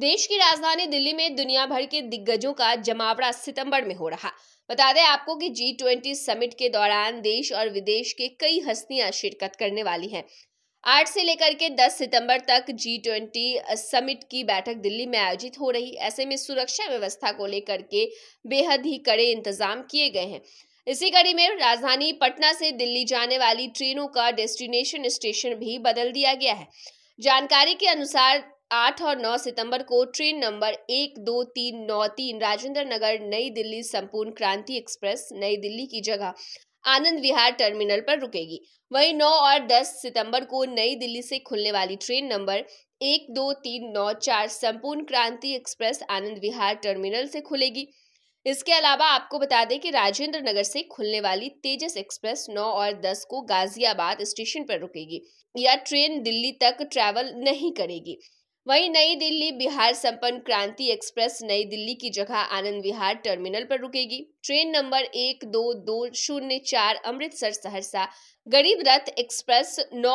देश की राजधानी दिल्ली में दुनिया भर के दिग्गजों का जमावड़ा सितंबर में हो रहा बता दें आपको कि जी ट्वेंटी समिट के दौरान देश और विदेश के कई हस्तियां शिरकत करने वाली हैं आठ से लेकर के दस सितंबर तक जी ट्वेंटी समिट की बैठक दिल्ली में आयोजित हो रही ऐसे में सुरक्षा व्यवस्था को लेकर के बेहद ही कड़े इंतजाम किए गए हैं इसी कड़ी में राजधानी पटना से दिल्ली जाने वाली ट्रेनों का डेस्टिनेशन स्टेशन भी बदल दिया गया है जानकारी के अनुसार आठ और नौ सितंबर को ट्रेन नंबर एक दो तीन नौ तीन राजेंद्र नगर नई दिल्ली संपूर्ण क्रांति एक्सप्रेस नई दिल्ली की जगह आनंद विहार टर्मिनल पर रुकेगी वहीं नौ और दस सितंबर को नई दिल्ली से खुलने वाली ट्रेन नंबर एक दो तीन नौ चार संपूर्ण क्रांति एक्सप्रेस आनंद विहार टर्मिनल से खुलेगी इसके अलावा आपको बता दें कि राजेंद्र नगर से खुलने वाली तेजस एक्सप्रेस 9 और 10 को गाजियाबाद स्टेशन पर रुकेगी यह ट्रेन दिल्ली तक ट्रैवल नहीं करेगी वहीं नई दिल्ली बिहार संपन्न क्रांति एक्सप्रेस नई दिल्ली की जगह आनंद विहार टर्मिनल पर रुकेगी ट्रेन नंबर एक दो दो शून्य चार अमृतसर सहरसा गरीब रथ एक्सप्रेस नौ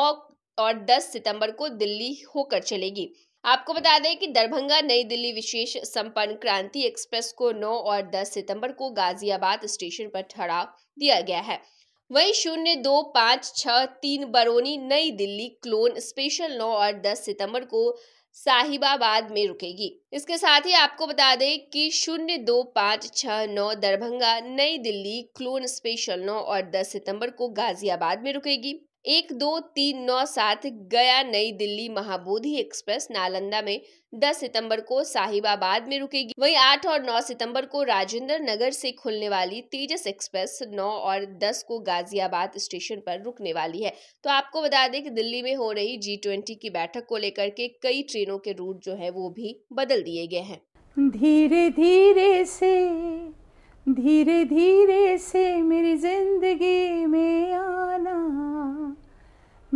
और दस सितंबर को दिल्ली होकर चलेगी आपको बता दें कि दरभंगा नई दिल्ली विशेष संपन्न क्रांति एक्सप्रेस को 9 और 10 सितंबर को गाजियाबाद स्टेशन पर ठहराव दिया गया है वही शून्य दो पाँच छ तीन बरौनी नई दिल्ली क्लोन स्पेशल 9 और 10 सितंबर को साहिबाबाद में रुकेगी इसके साथ ही आपको बता दें कि शून्य दो पाँच छः नौ दरभंगा नई दिल्ली क्लोन स्पेशल नौ और दस सितंबर को गाजियाबाद में रुकेगी एक दो तीन नौ सात गया नई दिल्ली महाबोधि एक्सप्रेस नालंदा में 10 सितंबर को साहिबाबाद में रुकेगी वहीं 8 और 9 सितंबर को राजेंद्र नगर से खुलने वाली तेजस एक्सप्रेस 9 और 10 को गाजियाबाद स्टेशन पर रुकने वाली है तो आपको बता दें कि दिल्ली में हो रही जी ट्वेंटी की बैठक को लेकर के कई ट्रेनों के रूट जो है वो भी बदल दिए गए हैं धीरे धीरे से धीरे धीरे से मेरी जिंदगी में आ